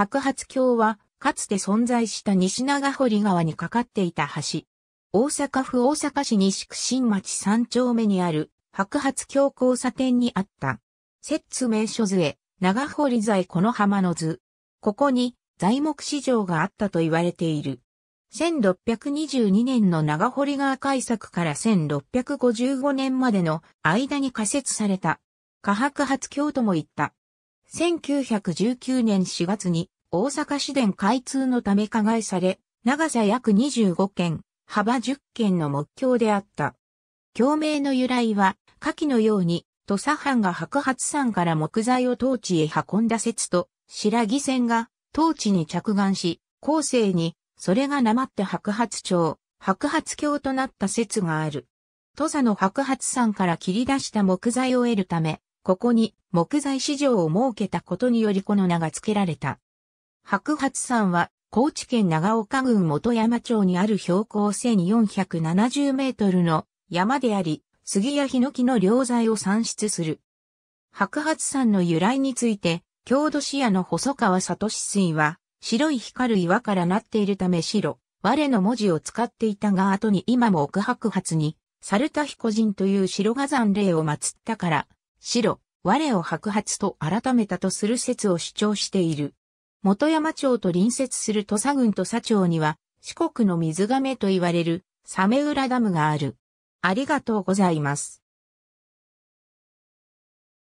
白髪橋は、かつて存在した西長堀川にかかっていた橋。大阪府大阪市西区新町三丁目にある白髪橋交差点にあった。津名所図へ、長堀材この浜の図。ここに材木市場があったと言われている。1622年の長堀川開作から1655年までの間に仮設された。下白発橋とも言った。1919年4月に大阪市電開通のため加害され、長さ約25軒、幅10軒の目標であった。共鳴の由来は、下記のように、土佐藩が白髪山から木材を当地へ運んだ説と、白木線が当地に着岸し、後世に、それがなまって白髪町、白髪橋となった説がある。土佐の白髪山から切り出した木材を得るため、ここに木材市場を設けたことによりこの名が付けられた。白髪山は高知県長岡郡元山町にある標高1470メートルの山であり、杉やヒノキの良材を産出する。白髪山の由来について、郷土市野の細川里志水は、白い光る岩からなっているため白、我の文字を使っていたが後に今も奥白髪に、猿田彦人という白画山霊を祀ったから、白、我を白髪と改めたとする説を主張している。元山町と隣接する土佐郡土佐町には、四国の水亀と言われる、サメ浦ダムがある。ありがとうございます。